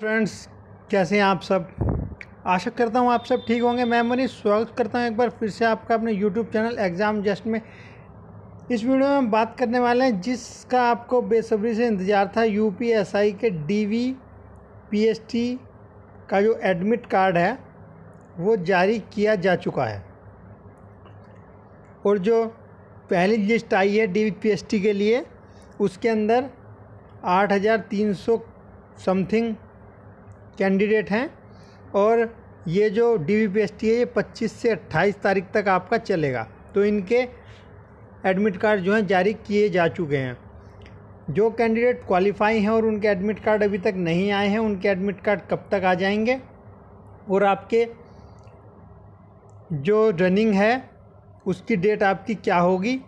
friends कैसे हैं आप सब आशा करता हूँ आप सब ठीक होंगे मैं मनी स्वागत करता हूँ एक बार फिर से आपका अपने यूट्यूब चैनल एग्ज़ाम जस्ट में इस वीडियो में हम बात करने वाले हैं जिसका आपको बेसब्री से इंतज़ार था यू के डी वी का जो एडमिट कार्ड है वो जारी किया जा चुका है और जो पहली लिस्ट आई है डी वी के लिए उसके अंदर आठ हज़ार तीन सौ समथिंग कैंडिडेट हैं और ये जो डी वी है ये पच्चीस से अट्ठाईस तारीख तक आपका चलेगा तो इनके एडमिट कार्ड जो हैं जारी किए जा चुके हैं जो कैंडिडेट क्वालिफाई हैं और उनके एडमिट कार्ड अभी तक नहीं आए हैं उनके एडमिट कार्ड कब तक आ जाएंगे और आपके जो रनिंग है उसकी डेट आपकी क्या होगी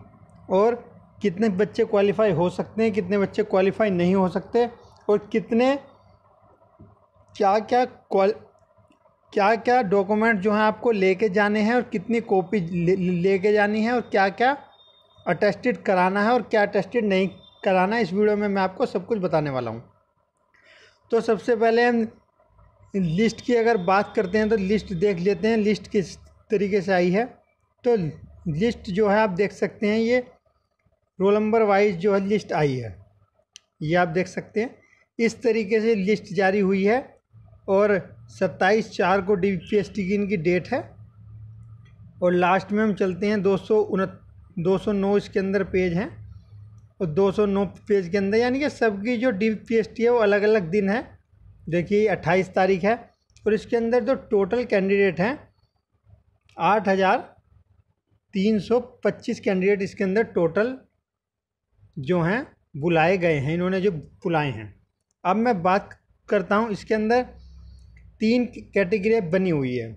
और कितने बच्चे क्वालिफाई हो सकते हैं कितने बच्चे क्वालिफाई नहीं हो सकते और कितने क्या क्या क्वाल क्या क्या डॉक्यूमेंट जो हैं आपको लेके जाने हैं और कितनी कॉपी लेके ले जानी है और क्या क्या अटेस्टेड कराना है और क्या अटेस्टेड नहीं कराना है इस वीडियो में मैं आपको सब कुछ बताने वाला हूँ तो सबसे पहले हम लिस्ट की अगर बात करते हैं तो लिस्ट देख लेते हैं लिस्ट किस तरीके से आई है तो लिस्ट जो है आप देख सकते हैं ये रोल नंबर वाइज जो है लिस्ट आई है ये आप देख सकते हैं इस तरीके से लिस्ट जारी हुई है और सत्ताईस चार को डी पी एस टी की इनकी डेट है और लास्ट में हम चलते हैं दो सौ उन दो सौ नौ इसके अंदर पेज हैं और दो सौ नौ पेज के अंदर यानी कि सबकी जो डी पी एस टी है वो अलग अलग दिन है देखिए अट्ठाईस तारीख है और इसके अंदर जो टोटल कैंडिडेट हैं आठ हज़ार तीन सौ पच्चीस कैंडिडेट इसके अंदर टोटल जो हैं बुलाए गए हैं इन्होंने जो बुलाए हैं अब मैं बात करता हूँ इसके अंदर तीन कैटेगरियाँ बनी हुई है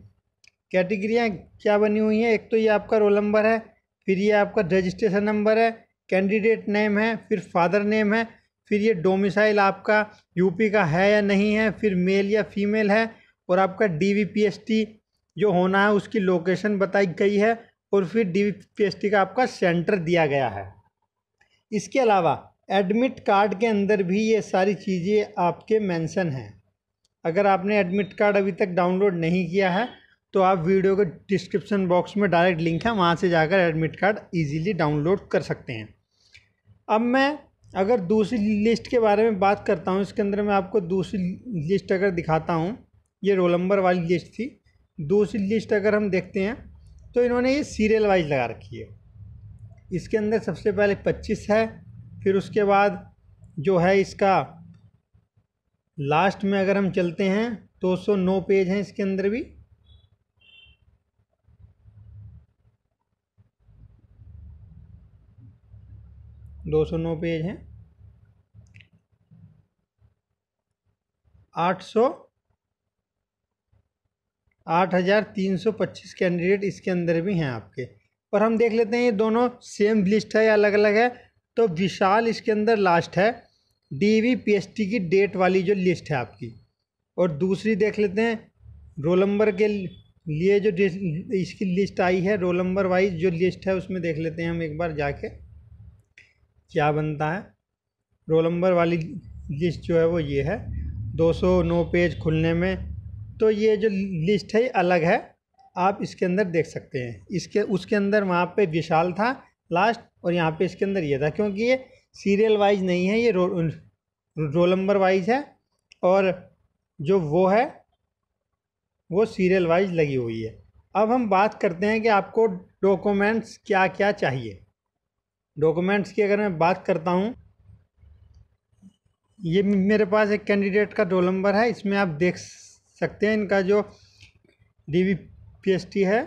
कैटेगरियाँ क्या बनी हुई हैं एक तो ये आपका रोल नंबर है फिर ये आपका रजिस्ट्रेशन नंबर है कैंडिडेट नेम है फिर फादर नेम है फिर ये डोमिसाइल आपका यूपी का है या नहीं है फिर मेल या फीमेल है और आपका डी जो होना है उसकी लोकेशन बताई गई है और फिर डी का आपका सेंटर दिया गया है इसके अलावा एडमिट कार्ड के अंदर भी ये सारी चीज़ें आपके मेंशन हैं अगर आपने एडमिट कार्ड अभी तक डाउनलोड नहीं किया है तो आप वीडियो के डिस्क्रिप्शन बॉक्स में डायरेक्ट लिंक है वहाँ से जाकर एडमिट कार्ड इजीली डाउनलोड कर सकते हैं अब मैं अगर दूसरी लिस्ट के बारे में बात करता हूँ इसके अंदर मैं आपको दूसरी लिस्ट अगर दिखाता हूँ ये रोल नंबर वाली लिस्ट थी दूसरी लिस्ट अगर हम देखते हैं तो इन्होंने ये सीरियल वाइज लगा रखी है इसके अंदर सबसे पहले पच्चीस है फिर उसके बाद जो है इसका लास्ट में अगर हम चलते हैं तो सौ नौ पेज हैं इसके अंदर भी दो सौ नौ पेज हैं आठ सौ आठ हज़ार तीन सौ पच्चीस कैंडिडेट इसके अंदर भी हैं आपके और हम देख लेते हैं ये दोनों सेम लिस्ट है या अलग अलग है तो विशाल इसके अंदर लास्ट है डी पी की डेट वाली जो लिस्ट है आपकी और दूसरी देख लेते हैं रोल नंबर के लिए जो इसकी लिस्ट आई है रोल नंबर वाइज जो लिस्ट है उसमें देख लेते हैं हम एक बार जाके क्या बनता है रोल नंबर वाली लिस्ट जो है वो ये है 209 पेज खुलने में तो ये जो लिस्ट है ये अलग है आप इसके अंदर देख सकते हैं इसके उसके अंदर वहाँ पे विशाल था लास्ट और यहाँ पे इसके अंदर ये था क्योंकि ये सीरियल वाइज नहीं है ये रो, रोल नंबर वाइज है और जो वो है वो सीरियल वाइज लगी हुई है अब हम बात करते हैं कि आपको डॉक्यूमेंट्स क्या क्या चाहिए डॉक्यूमेंट्स की अगर मैं बात करता हूँ ये मेरे पास एक कैंडिडेट का रोल नंबर है इसमें आप देख सकते हैं इनका जो D V P S T है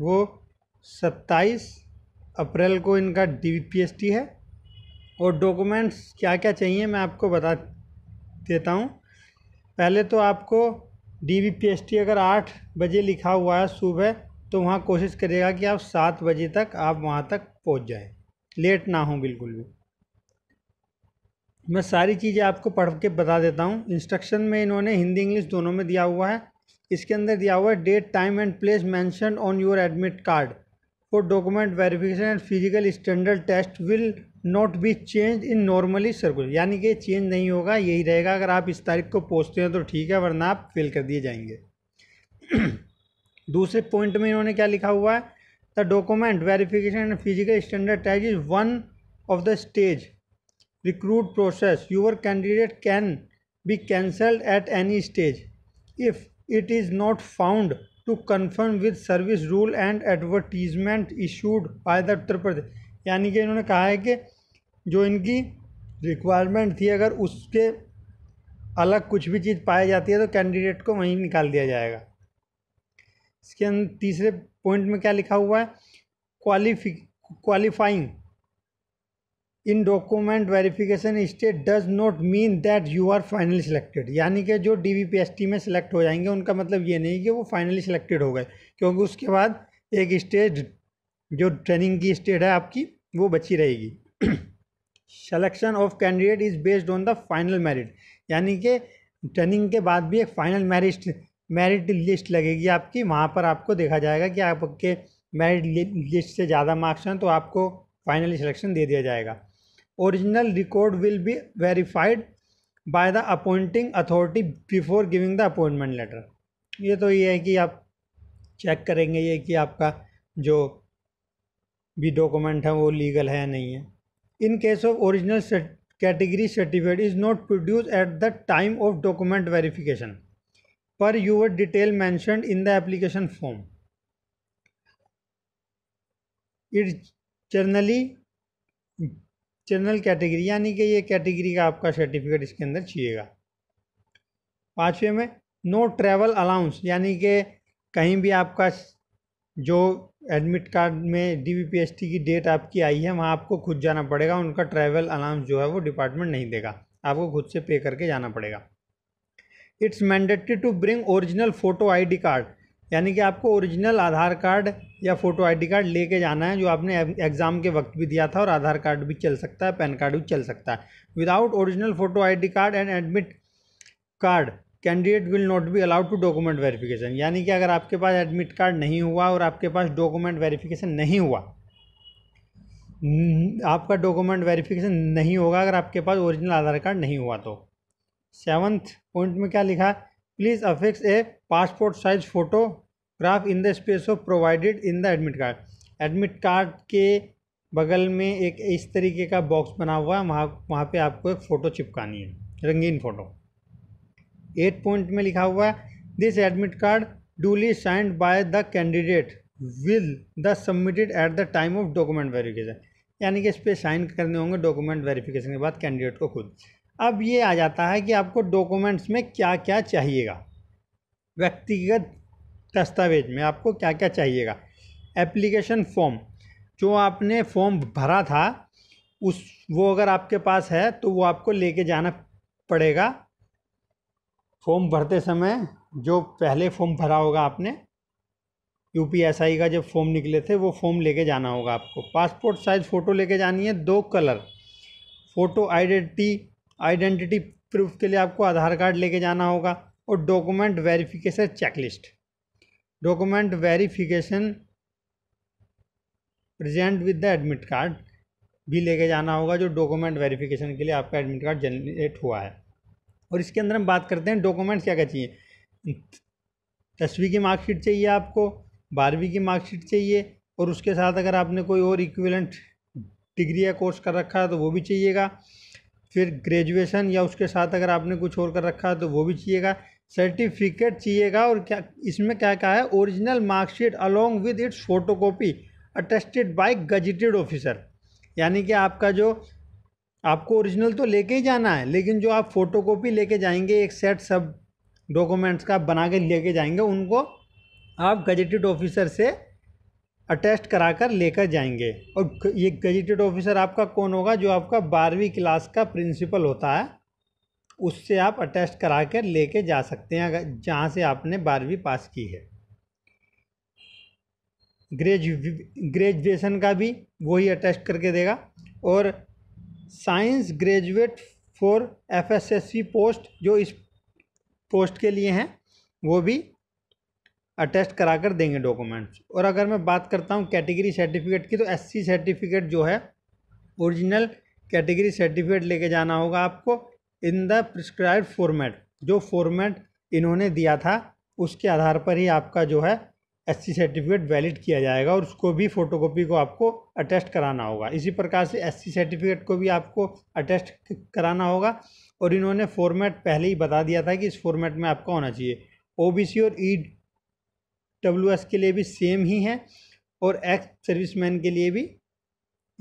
वो सत्ताईस अप्रैल को इनका D V P S T है और डॉक्यूमेंट्स क्या क्या चाहिए मैं आपको बता देता हूँ पहले तो आपको D V P S T अगर आठ बजे लिखा हुआ है सुबह तो वहाँ कोशिश करिएगा कि आप सात बजे तक आप वहाँ तक पहुँच जाए लेट ना हो बिल्कुल भी मैं सारी चीज़ें आपको पढ़ के बता देता हूँ इंस्ट्रक्शन में इन्होंने हिंदी इंग्लिश दोनों में दिया हुआ है इसके अंदर दिया हुआ है date time and place mention on your admit card for document verification and physical standard test will not be change in normally circular यानी कि चेंज नहीं होगा यही रहेगा अगर आप इस तारीख को पहुँचते हैं तो ठीक है वरना आप फेल कर दिए जाएंगे दूसरे पॉइंट में इन्होंने क्या लिखा हुआ है the document verification and physical standard test is one of the stage recruit process your candidate can be cancelled at any stage if it is not found to confirm with service rule and advertisement issued by the Uttar Pradesh यानी कि इन्होंने कहा है कि जो इनकी requirement थी अगर उसके अलग कुछ भी चीज़ पाई जाती है तो कैंडिडेट को वहीं निकाल दिया जाएगा इसके अंदर तीसरे पॉइंट में क्या लिखा हुआ है क्वालिफिक qualifying in document verification state does not mean that you are finally selected यानी कि जो डी वी में सेलेक्ट हो जाएंगे उनका मतलब ये नहीं कि वो फाइनली सिलेक्टेड हो गए क्योंकि उसके बाद एक स्टेज जो ट्रेनिंग की स्टेट है आपकी वो बची रहेगी selection of candidate is based on the final merit यानी कि ट्रेनिंग के बाद भी एक फाइनल मेरिट मेरिट लिस्ट लगेगी आपकी वहाँ पर आपको देखा जाएगा कि आपके मेरिट लिस्ट से ज़्यादा मार्क्स हैं तो आपको फाइनली सिलेक्शन दे दिया जाएगा original record will be verified by the appointing authority before giving the appointment letter ये तो ये है कि आप चेक करेंगे ये कि आपका जो भी डॉक्यूमेंट है वो लीगल है या नहीं है in case of original category certificate is not produce at the time of document verification पर your detail mention in the application form it generally general category यानी कि ये कैटेगरी का आपका सर्टिफिकेट इसके अंदर चाहिएगा पाँचवें में नो ट्रैवल अलाउंस यानी कि कहीं भी आपका जो एडमिट कार्ड में डी की डेट आपकी आई है वहाँ आपको खुद जाना पड़ेगा उनका ट्रैवल अलाउंस जो है वो डिपार्टमेंट नहीं देगा आपको खुद से पे करके जाना पड़ेगा it's mandatory to bring original photo ID card यानी कि आपको ओरिजिनल आधार कार्ड या फ़ोटो आईडी कार्ड लेके जाना है जो आपने एग्ज़ाम के वक्त भी दिया था और आधार कार्ड भी चल सकता है पैन कार्ड भी चल सकता है without original photo ID card and admit card candidate will not be allowed to document verification यानी कि अगर आपके पास एडमिट कार्ड नहीं हुआ और आपके पास डॉक्यूमेंट वेरिफिकेशन नहीं हुआ हम्म, आपका डॉक्यूमेंट वेरिफिकेशन नहीं होगा अगर आपके पास ओरिजिनल आधार कार्ड नहीं हुआ तो सेवन्थ पॉइंट में क्या लिखा please affix a passport size photograph in the space of provided in the admit card admit card के बगल में एक इस तरीके का बॉक्स बना हुआ है वहाँ वहाँ पर आपको एक फ़ोटो चिपकानी है रंगीन फ़ोटो एट पॉइंट में लिखा हुआ है this admit card duly signed by the candidate will the submitted at the time of document verification यानी कि इस पर साइन करने होंगे डॉक्यूमेंट वेरिफिकेशन के बाद कैंडिडेट को खुद अब ये आ जाता है कि आपको डॉक्यूमेंट्स में क्या क्या चाहिएगा व्यक्तिगत दस्तावेज में आपको क्या क्या चाहिएगा एप्लीकेशन फॉर्म जो आपने फॉर्म भरा था उस वो अगर आपके पास है तो वो आपको लेके जाना पड़ेगा फॉर्म भरते समय जो पहले फॉर्म भरा होगा आपने यू पी एस आई का जब फॉर्म निकले थे वो फॉर्म लेके जाना होगा आपको पासपोर्ट साइज़ फ़ोटो लेके जानी है दो colour photo identity identity proof के लिए आपको आधार कार्ड लेके जाना होगा और document verification checklist document verification present with the admit card भी लेके जाना होगा जो डॉक्यूमेंट वेरिफिकेशन के लिए आपका एडमिट कार्ड जनरेट हुआ है और इसके अंदर हम बात करते हैं डॉक्यूमेंट्स क्या क्या चाहिए दसवीं की मार्कशीट चाहिए आपको बारहवीं की मार्कशीट चाहिए और उसके साथ अगर आपने कोई और इक्विवेलेंट डिग्री या कोर्स कर रखा है तो वो भी चाहिएगा फिर ग्रेजुएशन या उसके साथ अगर आपने कुछ और कर रखा है तो वो भी चाहिएगा सर्टिफिकेट चाहिएगा और क्या इसमें क्या क्या है original marksheet along with its photocopy attested by gazetted officer यानी कि आपका जो आपको ओरिजिनल तो लेके ही जाना है लेकिन जो आप फोटो कॉपी लेके जाएंगे एक सेट सब डॉक्यूमेंट्स का बना के लेके जाएंगे उनको आप गजटेड ऑफिसर से अटेस्ट करा कर लेकर जाएंगे और ये गजटेड ऑफिसर आपका कौन होगा जो आपका बारहवीं क्लास का प्रिंसिपल होता है उससे आप अटेस्ट करा कर ले कर जा सकते हैं अगर जहाँ से आपने बारहवीं पास की है ग्रेजु ग्रेजुएशन का भी वही अटेस्ट करके देगा और science graduate for FSSC post जो इस पोस्ट के लिए हैं वो भी अटेस्ट करा कर देंगे डॉक्यूमेंट्स और अगर मैं बात करता हूँ कैटेगरी सर्टिफिकेट की तो एससी सर्टिफिकेट जो है ओरिजिनल कैटेगरी सर्टिफिकेट लेके जाना होगा आपको इन द प्रिस्क्राइब फॉर्मेट जो फॉर्मेट इन्होंने दिया था उसके आधार पर ही आपका जो है एस सर्टिफिकेट वैलिड किया जाएगा और उसको भी फोटोकॉपी को आपको अटेस्ट कराना होगा इसी प्रकार से एस सर्टिफिकेट को भी आपको अटेस्ट कराना होगा और इन्होंने फॉर्मेट पहले ही बता दिया था कि इस फॉर्मेट में आपका होना चाहिए ओबीसी और ई e डब्ल्यू के लिए भी सेम ही है और एक्स सर्विसमैन के लिए भी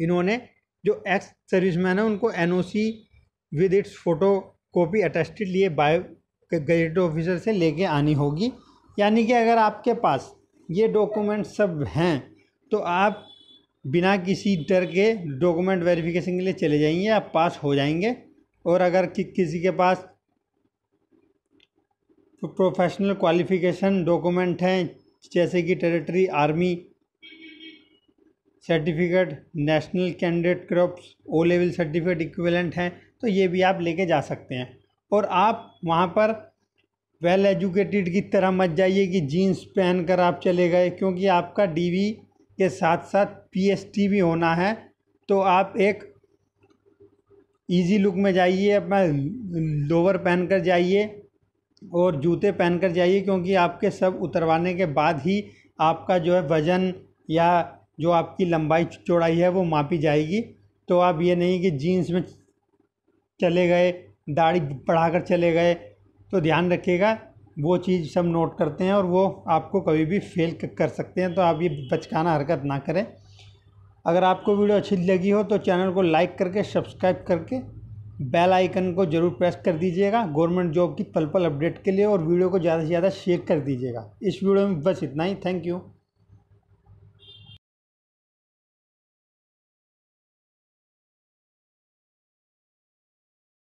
इन्होंने जो एक्स सर्विसमैन है उनको an with its photocopy attested लिए बायो गजेट ऑफिसर से लेके आनी होगी यानी कि अगर आपके पास ये डॉक्यूमेंट सब हैं तो आप बिना किसी डर के डॉक्यूमेंट वेरिफिकेशन के लिए चले जाएंगे आप पास हो जाएंगे और अगर कि, किसी के पास प्रोफेशनल क्वालिफिकेशन डॉक्यूमेंट हैं जैसे कि territory army certificate national candidate crops O level certificate equivalent हैं तो ये भी आप लेके जा सकते हैं और आप वहाँ पर वेल एजुकेटेड की तरह मत जाइए कि जीन्स पहन कर आप चले गए क्योंकि आपका डीवी के साथ साथ पीएसटी भी होना है तो आप एक इजी लुक में जाइए अपना लोवर पहन कर जाइए और जूते पहन कर जाइए क्योंकि आपके सब उतरवाने के बाद ही आपका जो है वज़न या जो आपकी लंबाई चौड़ाई है वो मापी जाएगी तो आप ये नहीं कि जीन्स में चले गए दाढ़ी बढ़ाकर चले गए तो ध्यान रखिएगा वो चीज़ सब नोट करते हैं और वो आपको कभी भी फेल कर सकते हैं तो आप ये बचकाना हरकत ना करें अगर आपको वीडियो अच्छी लगी हो तो चैनल को लाइक करके सब्सक्राइब करके बेल आइकन को ज़रूर प्रेस कर दीजिएगा गवर्नमेंट जॉब की पल पल अपडेट के लिए और वीडियो को ज़्यादा से ज़्यादा शेयर कर दीजिएगा इस वीडियो में बस इतना ही थैंक यू